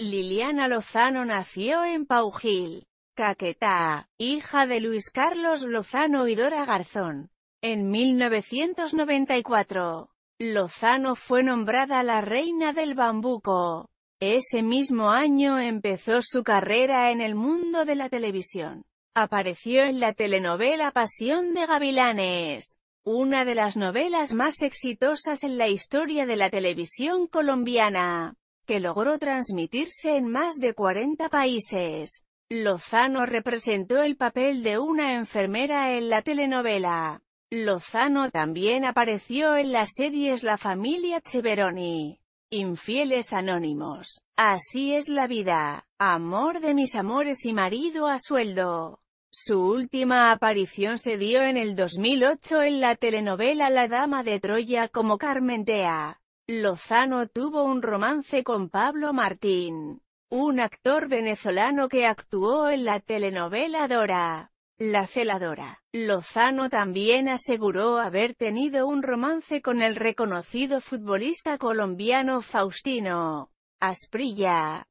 Liliana Lozano nació en Paujil, Caquetá, hija de Luis Carlos Lozano y Dora Garzón. En 1994, Lozano fue nombrada la reina del bambuco. Ese mismo año empezó su carrera en el mundo de la televisión. Apareció en la telenovela Pasión de Gavilanes, una de las novelas más exitosas en la historia de la televisión colombiana que logró transmitirse en más de 40 países. Lozano representó el papel de una enfermera en la telenovela. Lozano también apareció en las series La familia Cheveroni, Infieles Anónimos, Así es la vida, Amor de mis amores y marido a sueldo. Su última aparición se dio en el 2008 en la telenovela La Dama de Troya como Carmentea. Lozano tuvo un romance con Pablo Martín, un actor venezolano que actuó en la telenovela Dora. La celadora. Lozano también aseguró haber tenido un romance con el reconocido futbolista colombiano Faustino Asprilla.